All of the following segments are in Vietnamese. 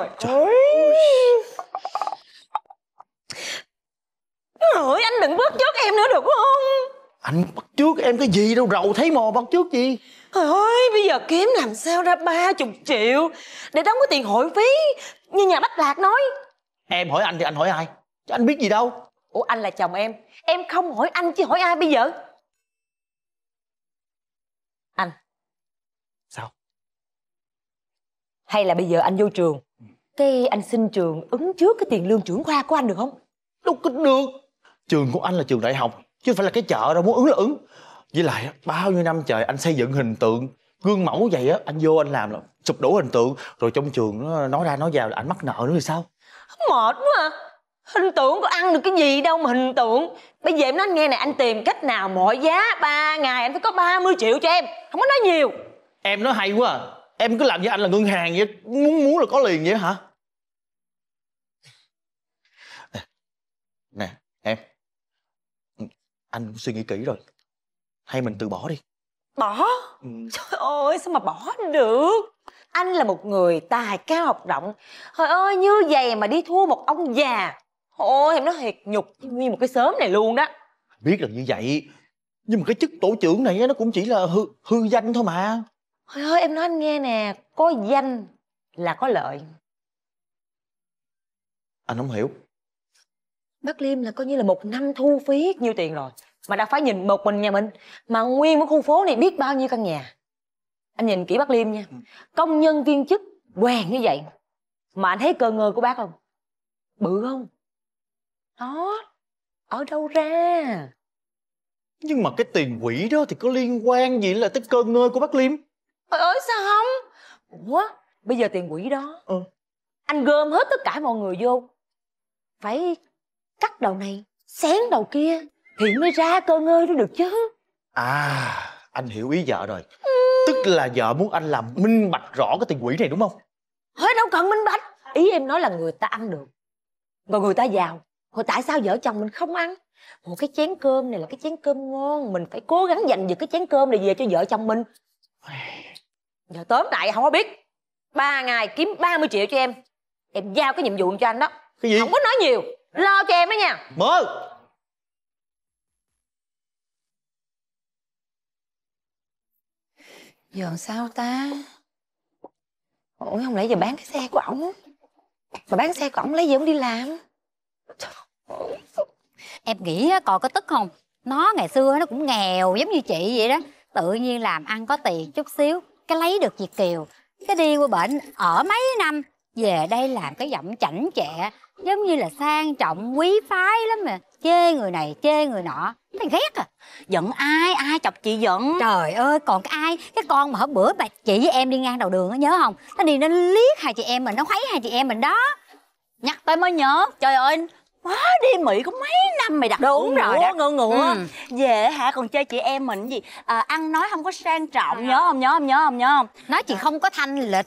rồi Trời anh đừng bước trước em nữa được không Anh bắt trước em cái gì đâu rầu thấy mò bắt trước gì Trời ơi bây giờ kiếm làm sao ra ba chục triệu Để đóng cái tiền hội phí Như nhà Bách Lạc nói Em hỏi anh thì anh hỏi ai Chứ anh biết gì đâu Ủa anh là chồng em Em không hỏi anh chứ hỏi ai bây giờ Anh Sao Hay là bây giờ anh vô trường Thế anh xin trường ứng trước cái tiền lương trưởng khoa của anh được không? Đâu có được Trường của anh là trường đại học Chứ không phải là cái chợ đâu muốn ứng là ứng Với lại bao nhiêu năm trời anh xây dựng hình tượng Gương mẫu vậy á Anh vô anh làm là sụp đổ hình tượng Rồi trong trường nó nói ra nói vào là anh mắc nợ nữa thì sao Mệt quá à Hình tượng có ăn được cái gì đâu mà hình tượng Bây giờ em nói anh nghe này anh tìm cách nào mọi giá 3 ngày anh phải có 30 triệu cho em Không có nói nhiều Em nói hay quá à em cứ làm với anh là ngân hàng vậy muốn muốn là có liền vậy hả nè em ừ, anh cũng suy nghĩ kỹ rồi hay mình từ bỏ đi bỏ ừ. trời ơi sao mà bỏ được anh là một người tài cao học rộng trời ơi như vậy mà đi thua một ông già ôi em nói thiệt nhục nguyên một cái sớm này luôn đó biết là như vậy nhưng mà cái chức tổ trưởng này nó cũng chỉ là hư hư danh thôi mà Thôi ơi em nói anh nghe nè Có danh là có lợi Anh không hiểu Bác Liêm là coi như là một năm thu phí nhiêu tiền rồi Mà đã phải nhìn một mình nhà mình Mà nguyên một khu phố này biết bao nhiêu căn nhà Anh nhìn kỹ bác Liêm nha ừ. Công nhân viên chức quen như vậy Mà anh thấy cơ ngơ của bác không Bự không Đó Ở đâu ra nhưng mà cái tiền quỹ đó thì có liên quan gì là tới cơ ngơi của bác Liêm Trời ơi sao không Ủa bây giờ tiền quỹ đó ừ. Anh gom hết tất cả mọi người vô Phải cắt đầu này Xén đầu kia Thì mới ra cơ ngơi nó được chứ À anh hiểu ý vợ rồi ừ. Tức là vợ muốn anh làm minh bạch rõ cái tiền quỹ này đúng không Thôi đâu cần minh bạch Ý em nói là người ta ăn được rồi người ta giàu Hồi tại sao vợ chồng mình không ăn một cái chén cơm này là cái chén cơm ngon Mình phải cố gắng dành được cái chén cơm này về cho vợ chồng mình giờ tóm lại không có biết ba ngày kiếm 30 triệu cho em em giao cái nhiệm vụ cho anh đó cái gì không có nói nhiều lo cho em đó nha mơ giờ sao ta ủa không lẽ giờ bán cái xe của ổng mà bán xe của ổng lấy gì ổng đi làm em nghĩ còn có tức không nó ngày xưa nó cũng nghèo giống như chị vậy đó tự nhiên làm ăn có tiền chút xíu cái lấy được Việt Kiều cái đi qua bệnh ở mấy năm về đây làm cái giọng chảnh chẹ giống như là sang trọng quý phái lắm mà chê người này chê người nọ thì ghét à giận ai ai chọc chị giận trời ơi còn cái ai cái con mà hôm bữa bà chị với em đi ngang đầu đường á nhớ không nó đi nó liếc hai chị em mình nó khuấy hai chị em mình đó nhắc tới mới nhớ trời ơi quá đi mỹ có mấy năm mày đặt đúng ngựa, rồi đó. ngựa ngựa ừ. về hả còn chơi chị em mình gì à, ăn nói không có sang trọng à. nhớ không nhớ không nhớ không nhớ không nói chị à. không có thanh lịch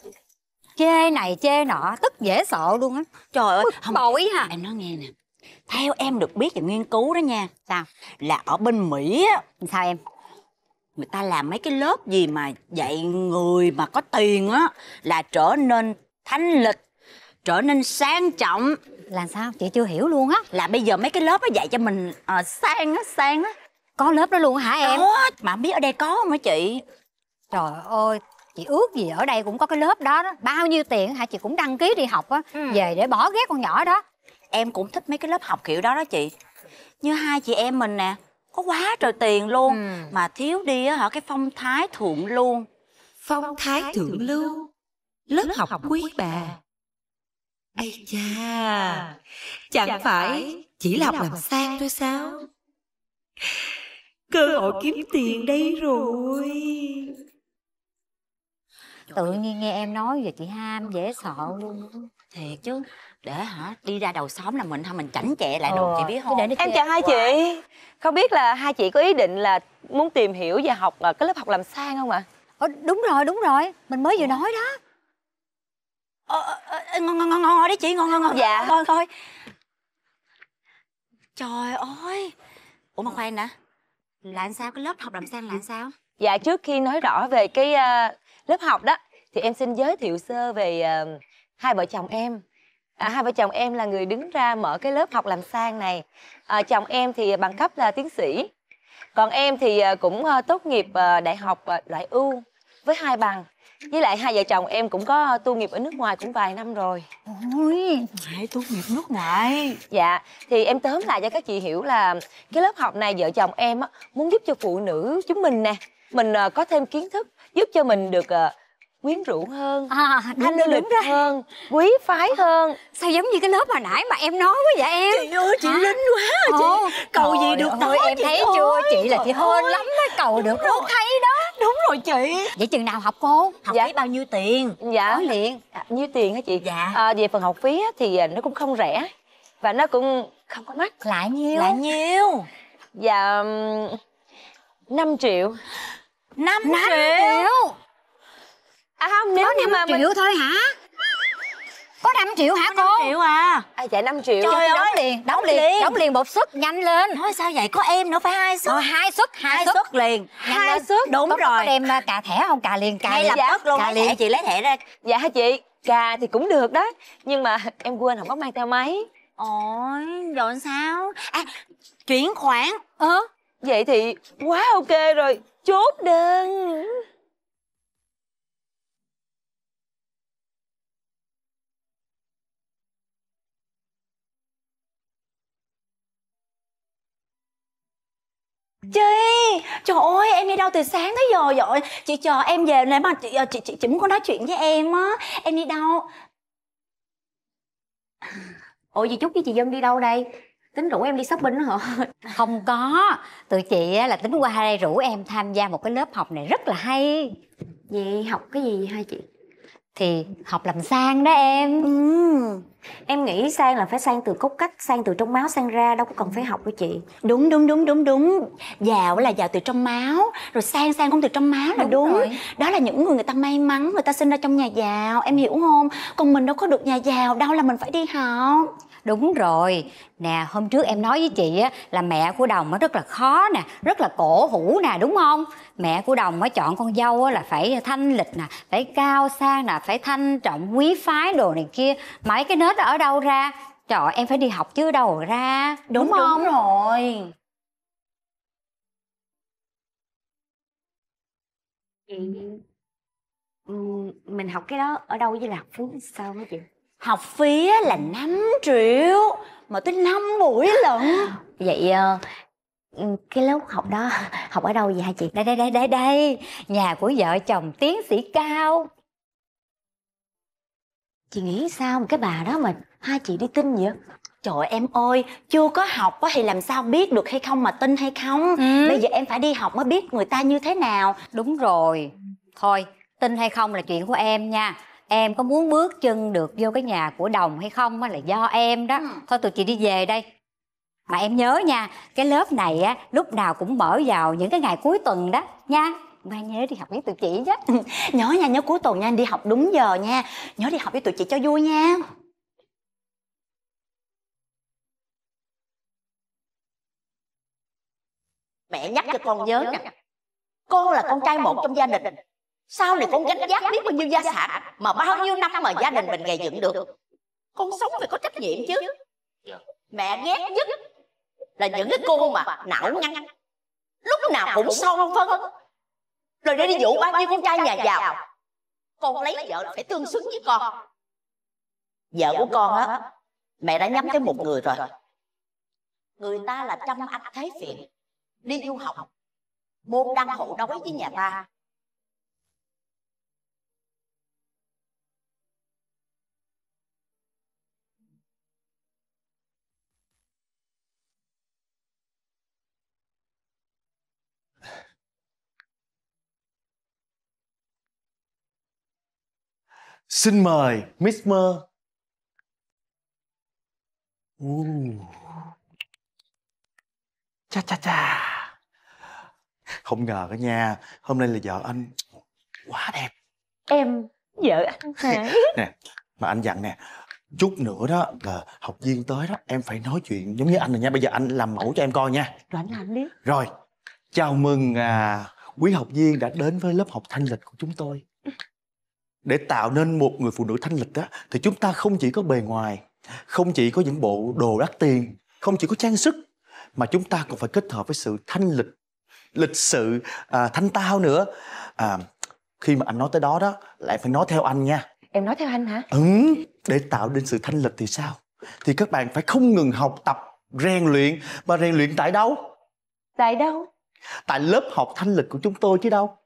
chê này chê nọ tức dễ sợ luôn á trời ơi không bội hả em nói nghe nè theo em được biết và nghiên cứu đó nha sao là ở bên mỹ á sao em người ta làm mấy cái lớp gì mà dạy người mà có tiền á là trở nên thanh lịch trở nên sang trọng là sao chị chưa hiểu luôn á là bây giờ mấy cái lớp nó dạy cho mình uh, sang á sang á có lớp đó luôn hả em có mà không biết ở đây có không hả chị trời ơi chị ước gì ở đây cũng có cái lớp đó, đó. bao nhiêu tiền hả chị cũng đăng ký đi học á ừ. về để bỏ ghét con nhỏ đó em cũng thích mấy cái lớp học kiểu đó đó chị như hai chị em mình nè có quá trời tiền luôn ừ. mà thiếu đi á hả cái phong thái thượng luôn phong thái thượng lưu lớp, lớp học, học quý bà Ây cha, chẳng, chẳng phải chỉ là học làm sang thôi sao? Cơ hội kiếm tiền đây rồi Tự nhiên nghe em nói về chị Ham dễ sợ luôn Thiệt chứ Để hả đi ra đầu xóm là mình thôi, mình chảnh chẹ lại luôn ờ, chị biết không để Em chào hai quá. chị Không biết là hai chị có ý định là muốn tìm hiểu và học ờ, cái lớp học làm sang không ạ? À? Ờ, đúng rồi đúng rồi Mình mới vừa nói đó Ờ, ờ, ờ, ngon ngon ngon ngon đấy chị ngon ngon ngon dạ thôi thôi trời ơi ủa mà khoan nè là làm sao cái lớp học làm sang là làm sao dạ trước khi nói rõ về cái uh, lớp học đó thì em xin giới thiệu sơ về uh, hai vợ chồng em à, hai vợ chồng em là người đứng ra mở cái lớp học làm sang này à, chồng em thì bằng cấp là tiến sĩ còn em thì cũng tốt nghiệp đại học loại ưu với hai bằng với lại hai vợ chồng em cũng có tu nghiệp ở nước ngoài cũng vài năm rồi ôi phải tu nghiệp nước ngoài dạ thì em tóm lại cho các chị hiểu là cái lớp học này vợ chồng em á muốn giúp cho phụ nữ chúng mình nè mình ờ, có thêm kiến thức giúp cho mình được ờ, quyến rũ hơn à, đúng, thanh đúng, hơn quý phái à, hơn sao giống như cái lớp hồi nãy mà em nói quá vậy em chị ơi chị Hả? linh quá chị Ồ, cầu gì được thôi em thấy ơi. chưa chị là chị hên lắm mới cầu đúng được rồi. Không hay đó đúng rồi chị vậy chừng nào học cô học dạ. phí bao nhiêu tiền dạ liền à, nhiêu tiền hả chị dạ à, về phần học phí thì à, nó cũng không rẻ và nó cũng không có mắc lại nhiêu lại nhiêu dạ 5 triệu 5, 5 triệu. triệu à không nếu có như 5 mà triệu mình... thôi hả có 5 triệu hả 5 cô triệu à à dạ 5 triệu trời đóng liền đóng, liền. liền đóng liền một suất nhanh lên nói sao vậy có em nữa phải hai suất rồi hai suất hai suất liền hai suất đúng có, rồi có đem à, cà thẻ không cà liền cà ngay lập tức luôn cà liền thẻ, chị lấy thẻ ra dạ chị cà thì cũng được đó nhưng mà em quên không có mang theo máy ôi rồi sao à chuyển khoản ơ ờ? vậy thì quá ok rồi chốt đơn Chị, trời ơi em đi đâu từ sáng tới giờ vậy? Chị chờ em về nè mà chị ờ, chị chị, chị muốn có nói chuyện với em á. Em đi đâu? Ủa gì chút với chị Dân đi đâu đây? Tính rủ em đi shopping đó hả? Không có, tụi chị là tính qua đây rủ em tham gia một cái lớp học này rất là hay. Vậy học cái gì hả chị? thì học làm sang đó em ừ. em nghĩ sang là phải sang từ cốt cách sang từ trong máu sang ra đâu có cần phải học của chị đúng đúng đúng đúng đúng giàu là giàu từ trong máu rồi sang sang cũng từ trong máu là đúng, đúng. Rồi. đó là những người người ta may mắn người ta sinh ra trong nhà giàu em hiểu không còn mình đâu có được nhà giàu đâu là mình phải đi học đúng rồi nè hôm trước em nói với chị á là mẹ của đồng nó rất là khó nè rất là cổ hủ nè đúng không mẹ của đồng mới chọn con dâu á là phải thanh lịch nè phải cao sang nè phải thanh trọng quý phái đồ này kia mấy cái nết ở đâu ra trời em phải đi học chứ đâu ra đúng, đúng không đúng rồi ừ. mình học cái đó ở đâu với là phú sao với chị học phí là 5 triệu mà tới 5 buổi lận vậy ờ, cái lúc học đó học ở đâu vậy chị đây đây đây đây đây nhà của vợ chồng tiến sĩ cao chị nghĩ sao mà cái bà đó mà hai chị đi tin vậy Trời em ơi, chưa có học thì làm sao biết được hay không mà tin hay không ừ. Bây giờ em phải đi học mới biết người ta như thế nào Đúng rồi, thôi tin hay không là chuyện của em nha em có muốn bước chân được vô cái nhà của đồng hay không á là do em đó ừ. thôi tụi chị đi về đây mà em nhớ nha cái lớp này á lúc nào cũng mở vào những cái ngày cuối tuần đó nha ba nhớ đi học với tụi chị chứ ừ, nhớ nha nhớ cuối tuần nha đi học đúng giờ nha nhớ đi học với tụi chị cho vui nha mẹ nhắc, nhắc cho con nhớ nè con là con trai một trong gia đình Sao này con gánh vác biết bao nhiêu gia sản Mà bao nhiêu năm mà gia đình mình gầy dựng được Con sống phải có trách nhiệm chứ Mẹ ghét nhất Là những cái cô mà não nhăn Lúc nào cũng son phân Rồi đi dụ bao nhiêu con trai nhà giàu Con lấy vợ phải tương xứng với con Vợ của con á Mẹ đã nhắm tới một người rồi Người ta là trăm anh thế phiền Đi du học Môn đăng hộ đói với nhà ta Xin mời Miss Mơ. Cha cha cha. Không ngờ cả nha, hôm nay là vợ anh quá đẹp. Em vợ anh hả? nè, mà anh dặn nè, chút nữa đó là học viên tới đó em phải nói chuyện giống như anh rồi nha. Bây giờ anh làm mẫu cho em coi nha. Rồi anh làm đi. Rồi, chào mừng à, quý học viên đã đến với lớp học thanh lịch của chúng tôi để tạo nên một người phụ nữ thanh lịch á thì chúng ta không chỉ có bề ngoài không chỉ có những bộ đồ đắt tiền không chỉ có trang sức mà chúng ta còn phải kết hợp với sự thanh lịch lịch sự à, thanh tao nữa à, khi mà anh nói tới đó đó lại phải nói theo anh nha em nói theo anh hả ừ để tạo nên sự thanh lịch thì sao thì các bạn phải không ngừng học tập rèn luyện Mà rèn luyện tại đâu tại đâu tại lớp học thanh lịch của chúng tôi chứ đâu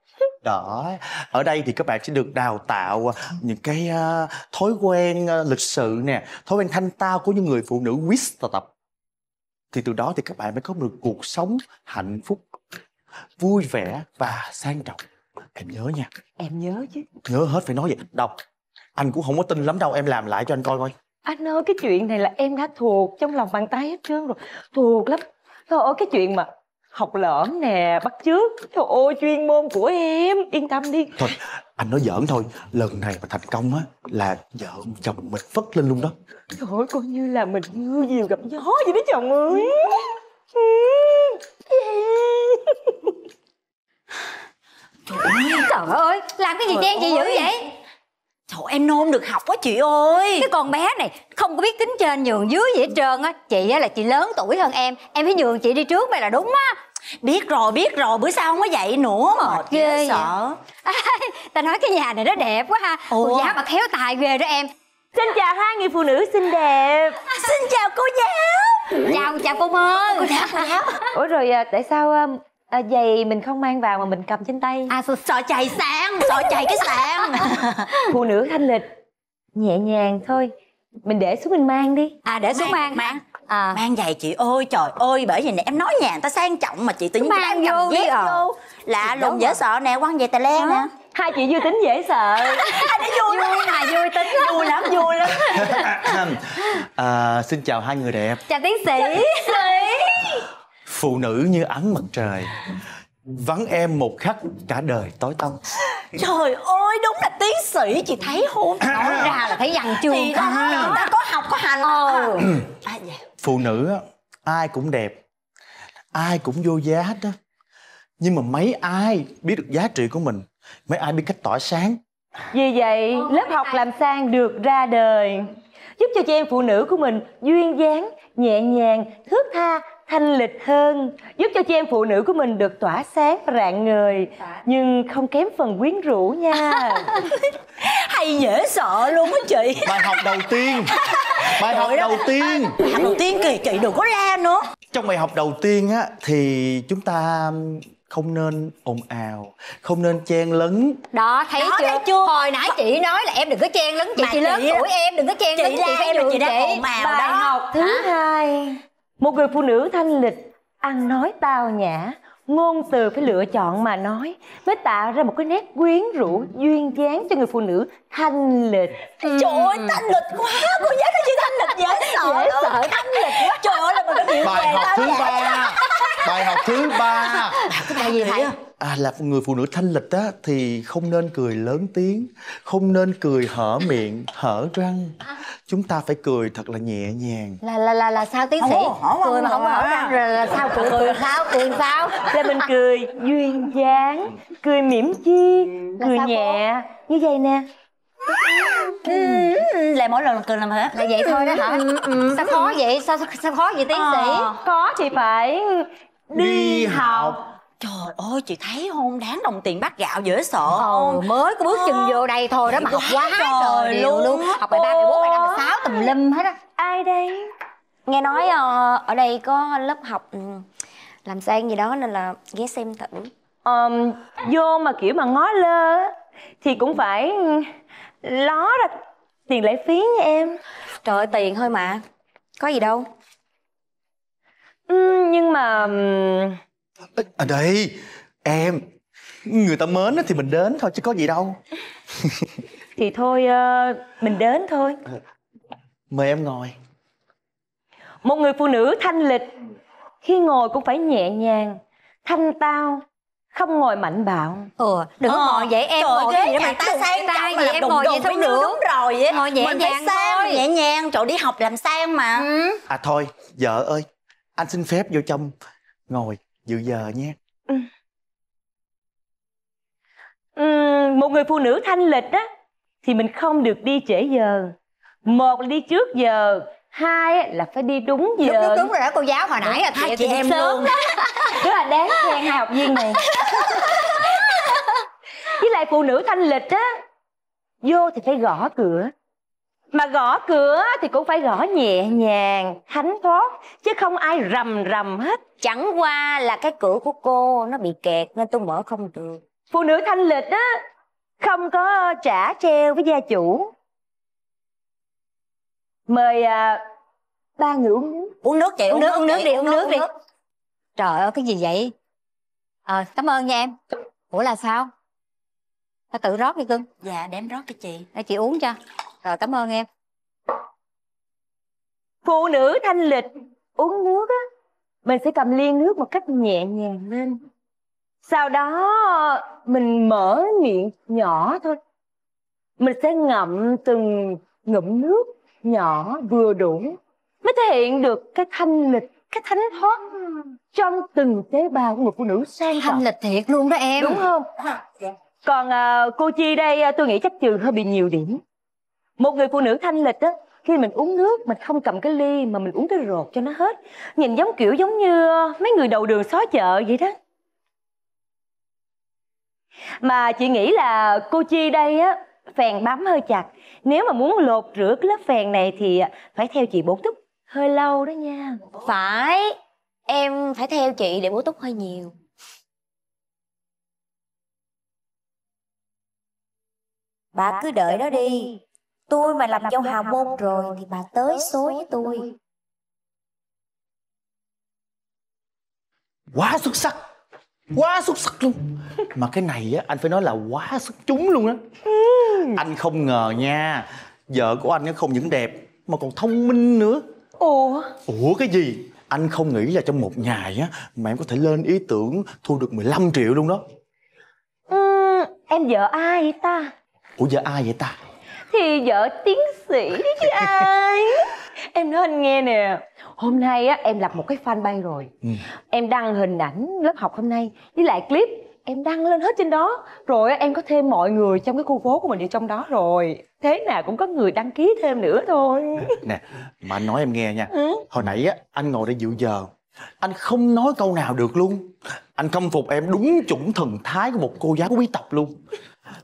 đó ở đây thì các bạn sẽ được đào tạo à, những cái à, thói quen à, lịch sự nè thói quen thanh tao của những người phụ nữ quiz tập thì từ đó thì các bạn mới có được cuộc sống hạnh phúc vui vẻ và sang trọng em nhớ nha em nhớ chứ nhớ hết phải nói vậy đâu anh cũng không có tin lắm đâu em làm lại cho anh coi coi anh ơi cái chuyện này là em đã thuộc trong lòng bàn tay hết trơn rồi thuộc lắm thôi cái chuyện mà học lỡm nè bắt chước trời ơi chuyên môn của em yên tâm đi thôi anh nói giỡn thôi lần này mà thành công á là vợ chồng mình phất lên luôn đó trời ơi coi như là mình như diều gặp gió vậy đó chồng ơi trời ơi trời ơi làm cái gì đen chị dữ vậy Trời em nôn được học quá chị ơi Cái con bé này không có biết tính trên nhường dưới gì hết trơn á Chị á là chị lớn tuổi hơn em Em phải nhường chị đi trước mày là đúng á biết rồi biết rồi bữa sau không có dậy nữa mà mệt ghê sợ à, ta nói cái nhà này nó đẹp quá ha cô giáo mà khéo tài ghê đó em xin chào hai người phụ nữ xinh đẹp xin chào cô giáo chào chào cô mơ cô giáo, cô giáo. ủa rồi à, tại sao à, à, giày mình không mang vào mà mình cầm trên tay à sợ chạy sang sợ chạy cái sàn phụ nữ thanh lịch nhẹ nhàng thôi mình để xuống mình mang đi à để xuống mang, mang. mang à. mang giày chị ơi trời ơi bởi vì nè em nói nhà người ta sang trọng mà chị tự nhiên mang vô, dép à. vô lạ lùng dễ sợ nè quăng về tè le nè hai chị vui tính dễ sợ hai đứa vui, vui mà vui tính lắm. vui lắm vui lắm à, xin chào hai người đẹp chào tiến sĩ phụ nữ như ánh mặt trời vắng em một khắc cả đời tối tăm trời ơi đúng là tiến sĩ chị thấy hôn nói ra là thấy văn chương thì đó, người ta có học có hành ừ. phụ nữ á ai cũng đẹp ai cũng vô giá hết đó nhưng mà mấy ai biết được giá trị của mình mấy ai biết cách tỏa sáng vì vậy lớp học làm sang được ra đời giúp cho chị em phụ nữ của mình duyên dáng nhẹ nhàng thước tha thanh lịch hơn giúp cho chị em phụ nữ của mình được tỏa sáng rạng ngời dạ. nhưng không kém phần quyến rũ nha hay dễ sợ luôn á chị bài học đầu tiên bài Trời học đó. đầu tiên bài học đầu tiên kìa chị đừng có la nữa trong bài học đầu tiên á thì chúng ta không nên ồn ào không nên chen lấn đó thấy đó, chưa thấy chưa hồi nãy chị nói là em đừng có chen lấn chị chị, lớn tuổi em đừng có chen chị lấn chị phải nhường chị, chị đang ồn ào bài đó. học thứ Hả? hai một người phụ nữ thanh lịch ăn nói tao nhã ngôn từ phải lựa chọn mà nói mới tạo ra một cái nét quyến rũ duyên dáng cho người phụ nữ thanh lịch ừ. trời ơi thanh lịch quá cô giáo cái như thanh lịch dễ sợ dễ luôn. sợ thanh lịch quá trời ơi là một cái điểm bài học thứ ba bài học thứ ba tại gì vậy à, là người phụ nữ thanh lịch á thì không nên cười lớn tiếng không nên cười hở miệng hở răng chúng ta phải cười thật là nhẹ nhàng là là là là sao tiến sĩ không, cười mà không hở răng rồi là sao cười cười sao cười sao là mình cười duyên dáng cười mỉm chi cười nhẹ cô? như vậy nè Ừ. lại mỗi lần cười làm hả là vậy thôi đó hả ừ, ừ, ừ. sao khó vậy sao sao khó vậy tiến sĩ à, có thì phải đi, đi học Trời ơi chị thấy không đáng đồng tiền bát gạo dễ sợ ừ, Mới có bước ờ. chân vô đây thôi đó mà học quá trời luôn, luôn. Học bài ba bài bốn bài năm bài sáu tùm lum hết á Ai đây Nghe nói ờ, ở đây có lớp học ừ, làm sang gì đó nên là ghé xem thử um, Vô mà kiểu mà ngó lơ thì cũng phải ló ra tiền lệ phí nha em Trời ơi tiền thôi mà Có gì đâu uhm, Nhưng mà ở à, đây em người ta mến thì mình đến thôi chứ có gì đâu thì thôi ờ, mình đến thôi à, mời em ngồi một người phụ nữ thanh lịch khi ngồi cũng phải nhẹ nhàng thanh tao không ngồi mạnh bạo ừ đừng có ờ, ngồi vậy em ngồi ghế gì mà ta sang tay gì em ngồi vậy thôi nữa đúng rồi vậy ngồi nhẹ mình nhàng sang, thôi nhẹ nhàng chỗ đi học làm sang mà ừ. à thôi vợ ơi anh xin phép vô trong ngồi dự giờ nhé. ừ. Ừ, một người phụ nữ thanh lịch á thì mình không được đi trễ giờ một là đi trước giờ hai là phải đi đúng giờ đúng đúng, đúng rồi đó cô giáo hồi nãy là dạ, hai chị em luôn đó. rất là đáng khen hai học viên này với lại phụ nữ thanh lịch á vô thì phải gõ cửa mà gõ cửa thì cũng phải gõ nhẹ nhàng thánh thoát chứ không ai rầm rầm hết chẳng qua là cái cửa của cô nó bị kẹt nên tôi mở không được phụ nữ thanh lịch á không có trả treo với gia chủ mời à, ba người uống nước uống nước chị uống, nước uống nước, nước đi uống nước, nước đi trời ơi cái gì vậy ờ à, cảm ơn nha em ủa là sao ta tự rót đi cưng dạ để em rót cho chị để chị uống cho rồi cảm ơn em phụ nữ thanh lịch uống nước á mình sẽ cầm liên nước một cách nhẹ nhàng lên sau đó mình mở miệng nhỏ thôi mình sẽ ngậm từng ngụm nước nhỏ vừa đủ mới thể hiện được cái thanh lịch cái thánh thoát trong từng tế bào của người phụ nữ sang thanh lịch thiệt luôn đó em đúng không dạ. còn à, cô chi đây à, tôi nghĩ chắc trường hơi bị nhiều điểm một người phụ nữ thanh lịch á khi mình uống nước mình không cầm cái ly mà mình uống cái rột cho nó hết nhìn giống kiểu giống như ờ, mấy người đầu đường xó chợ vậy đó mà chị nghĩ là cô chi đây á phèn bám hơi chặt nếu mà muốn lột rửa cái lớp phèn này thì ờ, phải theo chị bổ túc hơi lâu đó nha phải em phải theo chị để bổ túc hơi nhiều bà cứ đợi đó đi Tôi mà làm dâu hào môn rồi thì bà tới số với tôi. Quá xuất sắc. Quá xuất sắc luôn. Mà cái này á anh phải nói là quá xuất chúng luôn á. Hmm. Anh không ngờ nha, vợ của anh không những đẹp mà còn thông minh nữa. Ủa? Ủa cái gì? Anh không nghĩ là trong một ngày á mà em có thể lên ý tưởng thu được 15 triệu luôn đó. Ừ, em vợ ai vậy ta? Ủa vợ ai vậy ta? thì vợ tiến sĩ đấy chứ ai em nói anh nghe nè hôm nay á em lập một cái fanpage rồi ừ. em đăng hình ảnh lớp học hôm nay với lại clip em đăng lên hết trên đó rồi em có thêm mọi người trong cái khu phố của mình vào trong đó rồi thế nào cũng có người đăng ký thêm nữa thôi nè mà anh nói em nghe nha ừ? hồi nãy á anh ngồi đây dự giờ anh không nói câu nào được luôn anh khâm phục em đúng chuẩn thần thái của một cô giáo quý tộc luôn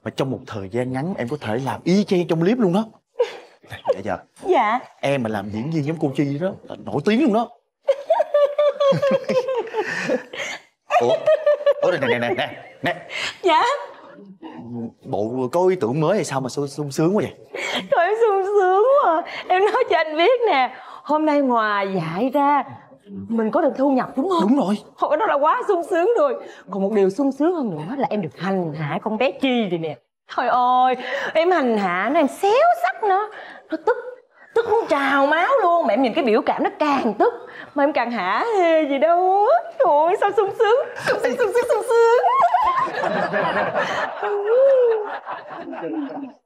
mà trong một thời gian ngắn em có thể làm y chang trong clip luôn đó dạ dạ. dạ em mà làm diễn viên giống cô chi đó là nổi tiếng luôn đó ủa ủa nè nè nè nè nè dạ bộ có ý tưởng mới hay sao mà sung, sung sướng quá vậy trời sung sướng quá em nói cho anh biết nè hôm nay ngoài giải ra mình có được thu nhập đúng không đúng rồi Hồi đó là quá sung sướng rồi còn một điều sung sướng hơn nữa là em được hành hạ con bé chi thì nè Thôi ôi, em hành hạ nó em xéo sắc nó nó tức tức muốn trào máu luôn mà em nhìn cái biểu cảm nó càng tức mà em càng hả hê gì đâu trời ơi sao sung sướng sung sướng sung sướng sung sướng